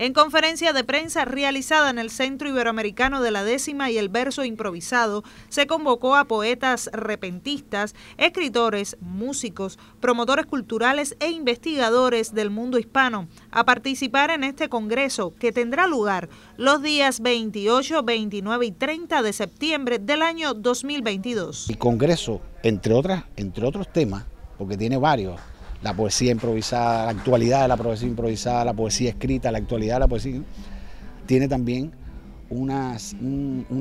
En conferencia de prensa realizada en el Centro Iberoamericano de la Décima y el Verso Improvisado, se convocó a poetas repentistas, escritores, músicos, promotores culturales e investigadores del mundo hispano a participar en este congreso que tendrá lugar los días 28, 29 y 30 de septiembre del año 2022. El congreso, entre, otras, entre otros temas, porque tiene varios la poesía improvisada, la actualidad de la poesía improvisada, la poesía escrita, la actualidad de la poesía, tiene también una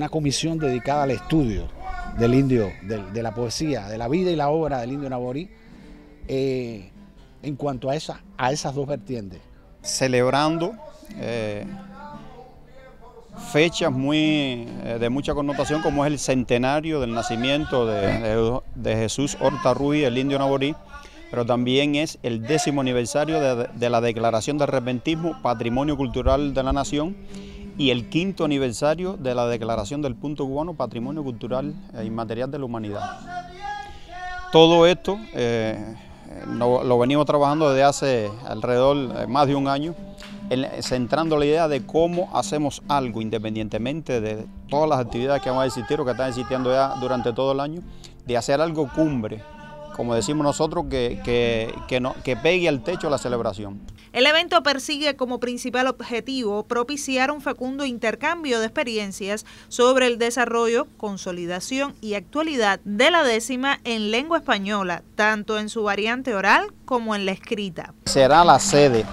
comisión dedicada al estudio del indio, de, la poesía, de la vida y la obra del indio Naborí, eh, en cuanto a, a esas dos vertientes. Celebrando eh, fechas muy, eh, de mucha connotación, como es el centenario del nacimiento de, Jesús Horta Ruiz, el indio Naborí, pero también es el décimo aniversario de, la Declaración de Repentismo, Patrimonio Cultural de la Nación, y el quinto aniversario de la Declaración del Punto Cubano, Patrimonio Cultural e Inmaterial de la Humanidad. Todo esto eh, lo, venimos trabajando desde hace alrededor de eh, más de un año centrando la idea de cómo hacemos algo, independientemente de todas las actividades que van a existir o que están existiendo ya durante todo el año, de hacer algo cumbre, como decimos nosotros, que, no, que pegue al techo la celebración. El evento persigue como principal objetivo propiciar un fecundo intercambio de experiencias sobre el desarrollo, consolidación y actualidad de la décima en lengua española, tanto en su variante oral como en la escrita. Será la sede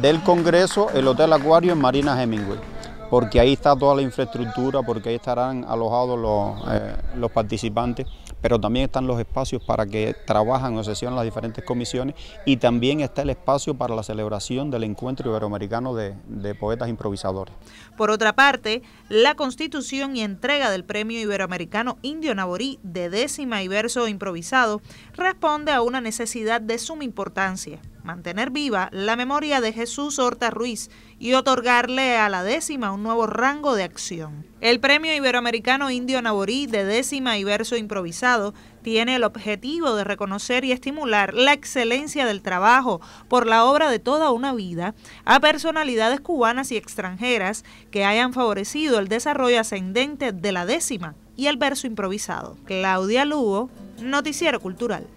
del Congreso, el Hotel Acuario en Marina Hemingway porque ahí está toda la infraestructura, porque ahí estarán alojados los, eh, los participantes pero también están los espacios para que trabajan o sesionan las diferentes comisiones y también está el espacio para la celebración del encuentro iberoamericano de, de poetas improvisadores. Por otra parte, la constitución y entrega del premio iberoamericano Indio Naborí de décima y verso improvisado responde a una necesidad de suma importancia mantener viva la memoria de Jesús Horta Ruiz y otorgarle a la décima un nuevo rango de acción. El Premio Iberoamericano Indio Naborí de décima y verso improvisado tiene el objetivo de reconocer y estimular la excelencia del trabajo por la obra de toda una vida a personalidades cubanas y extranjeras que hayan favorecido el desarrollo ascendente de la décima y el verso improvisado. Claudia Lugo, Noticiero Cultural.